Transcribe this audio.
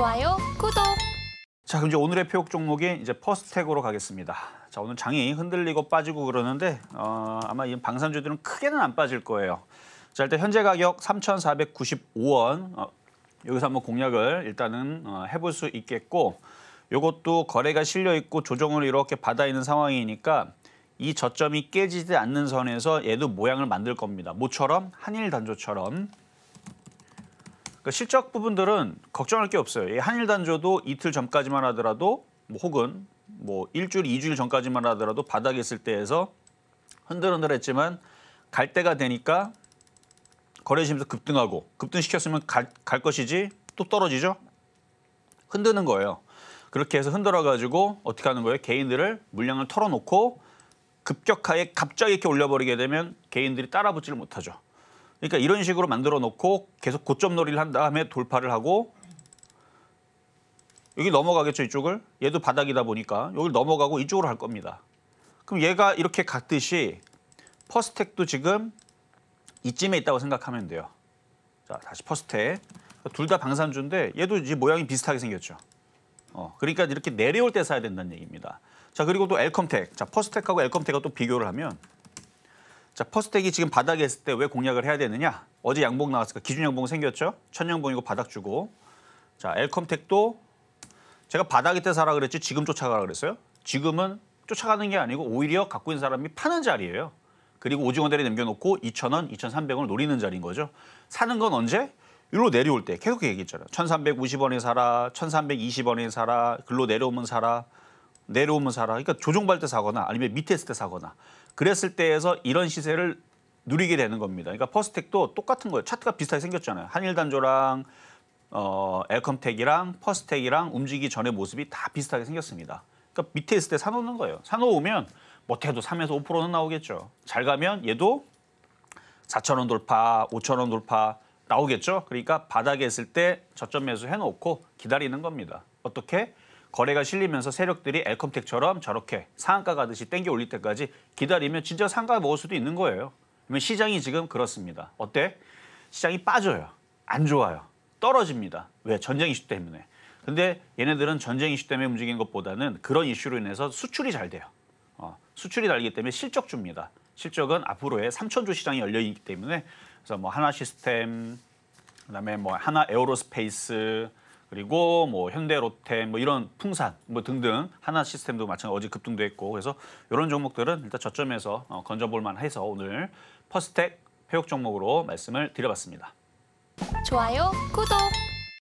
좋아요, 구독. 자, 그럼 이제 오늘의 표육 종목이 이제 퍼스텍으로 가겠습니다. 자, 오늘 장이 흔들리고 빠지고 그러는데 어, 아마 이 방산주들은 크게는 안 빠질 거예요. 자, 일단 현재 가격 3,495원. 어, 여기서 한번 공략을 일단은 어, 해볼 수 있겠고 이것도 거래가 실려 있고 조정을 이렇게 받아 있는 상황이니까 이 저점이 깨지지 않는 선에서 얘도 모양을 만들 겁니다. 모처럼 한일 단조처럼 그러니까 실적 부분들은 걱정할 게 없어요. 한일 단조도 이틀 전까지만 하더라도 뭐 혹은 뭐 일주일, 이주일 전까지만 하더라도 바닥에 있을 때에서 흔들흔들했지만 갈 때가 되니까 거래시면서 급등하고 급등시켰으면 갈, 갈 것이지 또 떨어지죠. 흔드는 거예요. 그렇게 해서 흔들어 가지고 어떻게 하는 거예요? 개인들을 물량을 털어놓고 급격하게 갑자기 이렇게 올려버리게 되면 개인들이 따라 붙지를 못하죠. 그러니까 이런 식으로 만들어 놓고 계속 고점 놀이를 한 다음에 돌파를 하고 여기 넘어가겠죠 이쪽을 얘도 바닥이다 보니까 여기 넘어가고 이쪽으로 갈 겁니다 그럼 얘가 이렇게 갔듯이 퍼스텍도 지금 이쯤에 있다고 생각하면 돼요 자 다시 퍼스텍 그러니까 둘다 방산주인데 얘도 이제 모양이 비슷하게 생겼죠 어, 그러니까 이렇게 내려올 때 사야 된다는 얘기입니다 자 그리고 또 엘컴텍 자 퍼스텍하고 엘컴텍하고 또 비교를 하면 자, 퍼스텍이 지금 바닥에 있을 때 왜 공략을 해야 되느냐? 어제 양봉 나왔으니까 기준 양봉 생겼죠? 천양봉이고 바닥 주고. 자, 엘컴텍도 제가 바닥에 때 사라 그랬지 지금 쫓아가라 그랬어요? 지금은 쫓아가는 게 아니고 오히려 갖고 있는 사람이 파는 자리예요. 그리고 오징어 대리 남겨놓고 2,000원, 2,300원을 노리는 자리인 거죠. 사는 건 언제? 일로 내려올 때 계속 얘기했잖아요. 1,350원에 사라, 1,320원에 사라, 글로 내려오면 사라. 내려오면 사라. 그러니까 조종발 때 사거나 아니면 밑에 있을 때 사거나 그랬을 때에서 이런 시세를 누리게 되는 겁니다. 그러니까 퍼스텍도 똑같은 거예요. 차트가 비슷하게 생겼잖아요. 한일단조랑 어, 에컴텍이랑 퍼스텍이랑 움직이기 전의 모습이 다 비슷하게 생겼습니다. 그러니까 밑에 있을 때 사놓는 거예요. 사놓으면 못해도 뭐 3에서 5%는 나오겠죠. 잘 가면 얘도 4천원 돌파, 5천원 돌파 나오겠죠. 그러니까 바닥에 있을 때 저점 매수 해놓고 기다리는 겁니다. 어떻게? 거래가 실리면서 세력들이 엘컴텍처럼 저렇게 상한가 가듯이 땡겨 올릴 때까지 기다리면 진짜 상가 먹을 수도 있는 거예요. 그러면 시장이 지금 그렇습니다. 어때? 시장이 빠져요. 안 좋아요. 떨어집니다. 왜? 전쟁 이슈 때문에. 근데 얘네들은 전쟁 이슈 때문에 움직이 것보다는 그런 이슈로 인해서 수출이 잘 돼요. 어, 수출이 달기 때문에 실적 줍니다. 실적은 앞으로의 3천조 시장이 열려 있기 때문에 그래서 뭐 하나 시스템, 그다음에 뭐 하나 에어로스페이스, 그리고 뭐 현대로템 뭐 이런 풍산 뭐 등등 하나 시스템도 마찬가지 어제 급등도 했고 그래서 이런 종목들은 일단 저점에서 어, 건져볼만 해서 오늘 퍼스텍 회복 종목으로 말씀을 드려봤습니다. 좋아요, 구독.